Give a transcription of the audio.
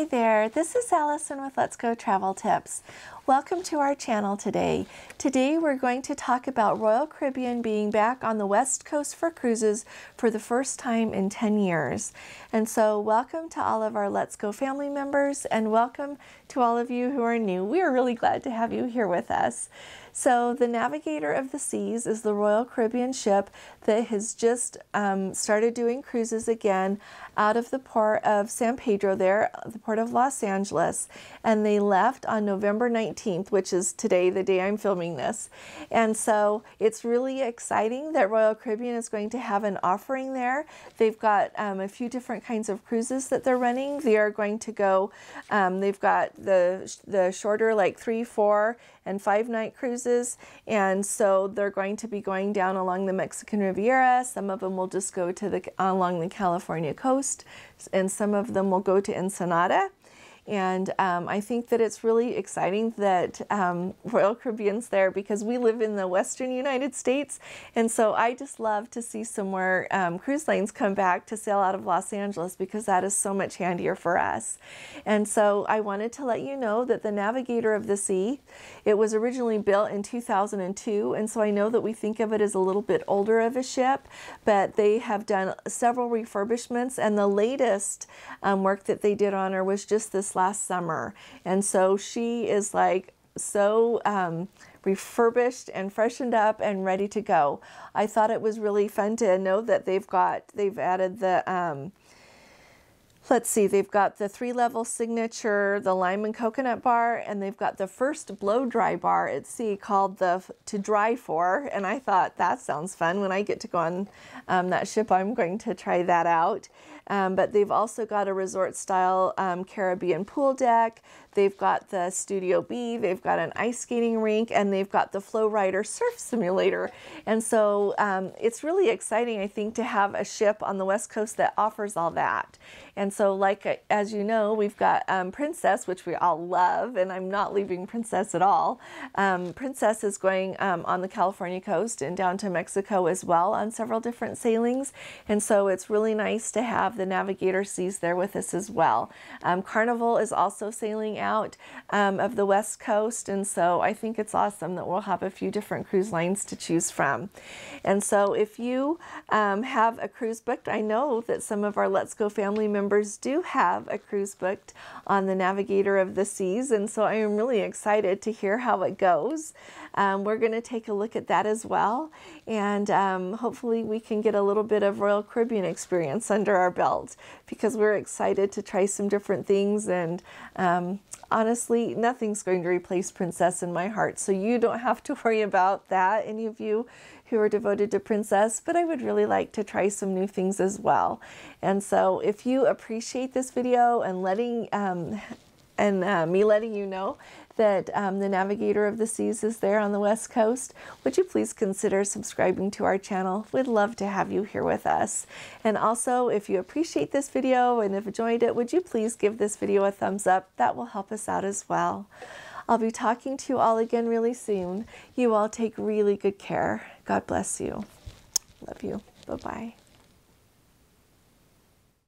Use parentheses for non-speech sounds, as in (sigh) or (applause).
Hi there, this is Allison with Let's Go Travel Tips. Welcome to our channel today. Today we're going to talk about Royal Caribbean being back on the West Coast for cruises for the first time in 10 years. And so welcome to all of our Let's Go family members and welcome to all of you who are new. We are really glad to have you here with us. So the Navigator of the Seas is the Royal Caribbean ship that has just um, started doing cruises again out of the port of San Pedro there, the port of Los Angeles. And they left on November 19th, which is today, the day I'm filming this. And so it's really exciting that Royal Caribbean is going to have an offering there. They've got um, a few different kinds of cruises that they're running. They are going to go, um, they've got the, the shorter, like three, four, and five night cruises. And so they're going to be going down along the Mexican Riviera. Some of them will just go to the along the California coast, and some of them will go to Ensenada. And um, I think that it's really exciting that um, (laughs) Royal Caribbean's there because we live in the Western United States. And so I just love to see some more um, cruise lines come back to sail out of Los Angeles because that is so much handier for us. And so I wanted to let you know that the Navigator of the Sea, it was originally built in 2002. And so I know that we think of it as a little bit older of a ship, but they have done several refurbishments. And the latest um, work that they did on her was just this last summer. And so she is like so um, refurbished and freshened up and ready to go. I thought it was really fun to know that they've got, they've added the, um, let's see, they've got the three level signature, the lime and coconut bar, and they've got the first blow dry bar at sea called the to dry for. And I thought that sounds fun. When I get to go on um, that ship, I'm going to try that out. Um, but they've also got a resort style um, Caribbean pool deck. They've got the Studio B, they've got an ice skating rink, and they've got the Flow Rider surf simulator. And so um, it's really exciting, I think, to have a ship on the West Coast that offers all that. And so, like, uh, as you know, we've got um, Princess, which we all love, and I'm not leaving Princess at all. Um, Princess is going um, on the California coast and down to Mexico as well on several different sailings. And so it's really nice to have the Navigator Seas there with us as well. Um, Carnival is also sailing out um, of the West Coast, and so I think it's awesome that we'll have a few different cruise lines to choose from. And so if you um, have a cruise booked, I know that some of our Let's Go family members do have a cruise booked on the Navigator of the Seas, and so I am really excited to hear how it goes. Um, we're going to take a look at that as well. And um, hopefully, we can get a little bit of Royal Caribbean experience under our belt because we're excited to try some different things. And um, honestly, nothing's going to replace Princess in my heart. So you don't have to worry about that, any of you who are devoted to Princess. But I would really like to try some new things as well. And so, if you appreciate this video and letting um, and uh, me letting you know that um, the Navigator of the Seas is there on the West Coast, would you please consider subscribing to our channel? We'd love to have you here with us. And also, if you appreciate this video and have enjoyed it, would you please give this video a thumbs up? That will help us out as well. I'll be talking to you all again really soon. You all take really good care. God bless you. Love you. Bye-bye.